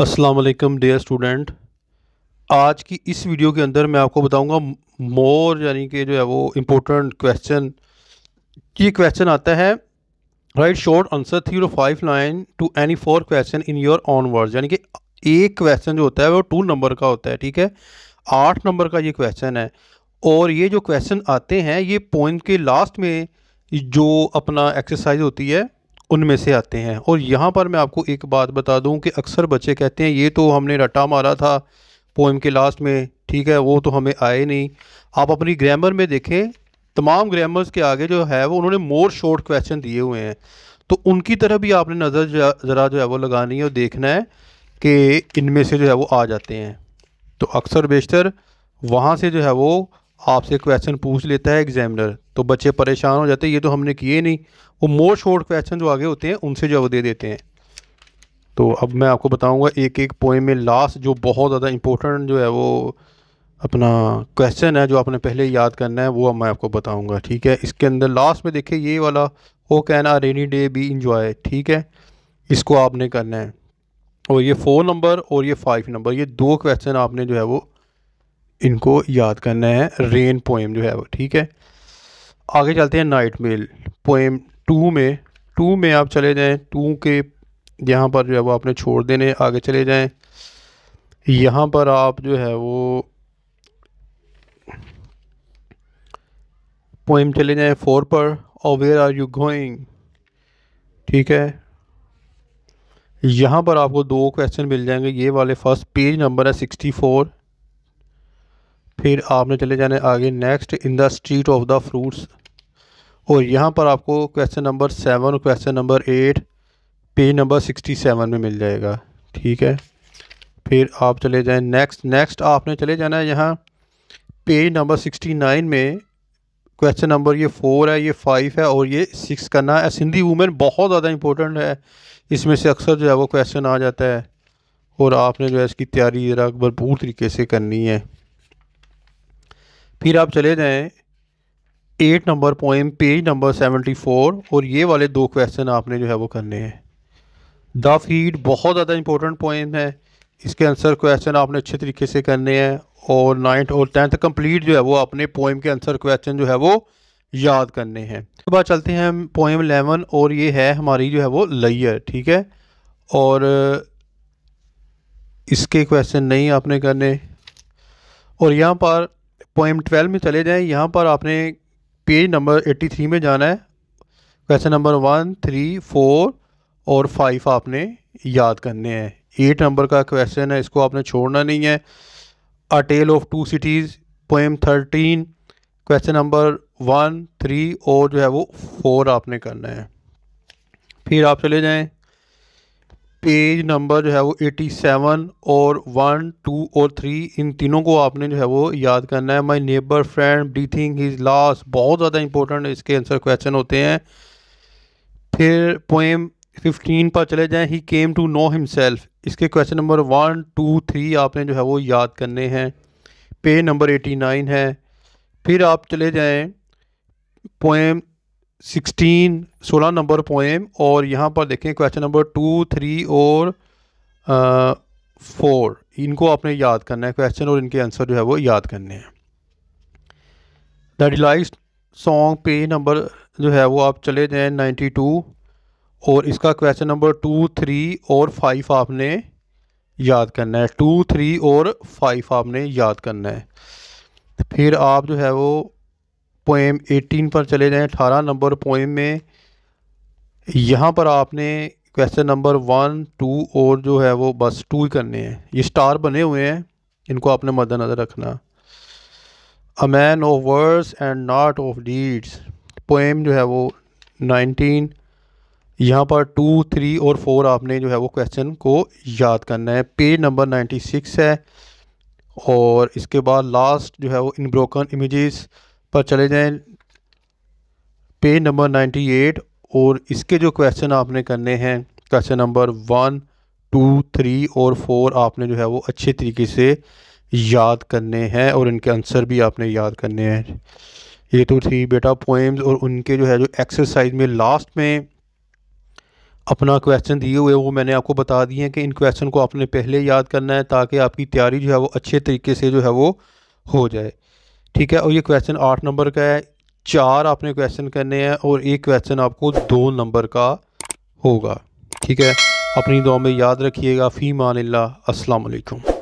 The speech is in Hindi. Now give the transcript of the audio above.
अस्सलाम डियर स्टूडेंट आज की इस वीडियो के अंदर मैं आपको बताऊंगा मोर यानी कि जो है वो इम्पोर्टेंट क्वेश्चन ये क्वेश्चन आता है राइट शॉर्ट आंसर थ्री और five line to any four question in your own words यानी कि एक क्वेश्चन जो होता है वो टू नंबर का होता है ठीक है आठ नंबर का ये क्वेश्चन है और ये जो क्वेश्चन आते हैं ये पॉइंट के लास्ट में जो अपना एक्सरसाइज होती है उनमें से आते हैं और यहाँ पर मैं आपको एक बात बता दूँ कि अक्सर बच्चे कहते हैं ये तो हमने रटा मारा था पोइम के लास्ट में ठीक है वो तो हमें आए नहीं आप अपनी ग्रामर में देखें तमाम ग्रामर्स के आगे जो है वो उन्होंने मोर शॉर्ट क्वेश्चन दिए हुए हैं तो उनकी तरह भी आपने नज़र ज़रा जो है वो लगानी है और देखना है कि इनमें से जो है वो आ जाते हैं तो अक्सर बेशतर वहाँ से जो है वो आपसे क्वेश्चन पूछ लेता है एग्जामिनर तो बच्चे परेशान हो जाते हैं ये तो हमने किए नहीं वो मोर शॉर्ट क्वेश्चन जो आगे होते हैं उनसे जवाब दे देते हैं तो अब मैं आपको बताऊंगा एक एक पोएम में लास्ट जो बहुत ज़्यादा इम्पोर्टेंट जो है वो अपना क्वेश्चन है जो आपने पहले याद करना है वो अब मैं आपको बताऊँगा ठीक है इसके अंदर लास्ट में देखिए ये वाला oh can a rainy day be enjoy ठीक है इसको आपने करना है और ये फ़ोर नंबर और ये फाइव नंबर ये दो क्वेश्चन आपने जो है वो इनको याद करना है रेन पोएम जो है वो ठीक है आगे चलते हैं नाइट मेल पोएम टू में टू में आप चले जाएं टू के यहाँ पर जो है वो आपने छोड़ देने आगे चले जाएं यहाँ पर आप जो है वो पोइम चले जाएं फोर पर और वेयर आर यू गोइंग ठीक है यहाँ पर आपको दो क्वेश्चन मिल जाएंगे ये वाले फर्स्ट पेज नंबर है सिक्सटी फोर फिर आपने चले जाने आगे next in the street of the fruits और यहाँ पर आपको क्वेश्चन नंबर सेवन और question number eight page number sixty seven में मिल जाएगा ठीक है फिर आप चले जाएं नेक्स्ट नेक्स्ट आपने चले जाना है यहाँ पेज नंबर सिक्सटी नाइन में क्वेश्चन नंबर ये फोर है ये फाइव है और ये सिक्स करना है सिंधी वूमेन बहुत ज़्यादा इंपॉर्टेंट है इसमें से अक्सर जो है वो क्वेश्चन आ जाता है और आपने जो है इसकी तैयारी ज़रा भरपूर तरीके से करनी है फिर आप चले जाएं eight number poem page number seventy four और ये वाले दो क्वेश्चन आपने जो है वो करने हैं द फीड बहुत ज़्यादा इंपॉर्टेंट पोएम है इसके आंसर क्वेश्चन आपने अच्छे तरीके से करने हैं और नाइन्थ और टेंथ कंप्लीट जो है वो अपने पोएम के आंसर क्वेश्चन जो है वो याद करने हैं उसके बाद चलते हैं हम पोएम एलेवन और ये है हमारी जो है वो लयर ठीक है और इसके क्वेश्चन नहीं आपने करने और यहाँ पर पॉइंट ट्वेल्व में चले जाएँ यहाँ पर आपने पेज नंबर एट्टी थ्री में जाना है question number one three four और फाइव आपने याद करने हैं एट नंबर का क्वेश्चन है इसको आपने छोड़ना नहीं है a tale of two cities poem thirteen question number one three और जो है वो फोर आपने करना है फिर आप चले जाएं पेज नंबर जो है वो 87 और वन टू और थ्री इन तीनों को आपने जो है वो याद करना है my neighbour friend breathing his last बहुत ज़्यादा इंपॉर्टेंट इसके आंसर क्वेश्चन होते हैं फिर पोएम 15 पर चले जाएं he came to know himself इसके question number one two three आपने जो है वो याद करने हैं पेज नंबर 89 है फिर आप चले जाएँ पोएम सिक्सटीन सोलह नंबर पोएम और यहाँ पर देखें क्वेश्चन नंबर टू थ्री और फोर uh, इनको आपने याद करना है क्वेश्चन और इनके आंसर जो है वो याद करने हैं the delight song page number जो है वो आप चले जाएँ नाइन्टी टू और इसका क्वेश्चन नंबर टू थ्री और फाइव आपने याद करना है टू थ्री और फाइव आपने याद करना है फिर आप जो है वो पोएम 18 पर चले जाएं 18 नंबर पोएम में यहाँ पर आपने क्वेश्चन नंबर वन टू और जो है वो बस टू ही करने हैं ये स्टार बने हुए हैं इनको आपने मद्दनज़र नज़र रखना a man of words and not of deeds poem जो है वो नाइनटीन यहाँ पर टू थ्री और फोर आपने जो है वो क्वेश्चन को याद करना है पेज नंबर नाइन्टी सिक्स है और इसके बाद लास्ट जो है वो इन ब्रोकन इमेजेस पर चले जाएं पेज नंबर 98 और इसके जो क्वेश्चन आपने करने हैं question number one two three और फोर आपने जो है वो अच्छे तरीके से याद करने हैं और इनके आंसर भी आपने याद करने हैं ये तो थी बेटा पोएम्स और उनके जो है जो एक्सरसाइज में लास्ट में अपना क्वेश्चन दिए हुए वो मैंने आपको बता दिए हैं कि इन क्वेश्चन को आपने पहले याद करना है ताकि आपकी तैयारी जो है वो अच्छे तरीके से जो है वो हो जाए ठीक है और ये क्वेश्चन आठ नंबर का है चार आपने क्वेश्चन करने हैं और एक क्वेश्चन आपको दो नंबर का होगा ठीक है अपनी दुआ में याद रखिएगा फ़ी मान ला असलकुम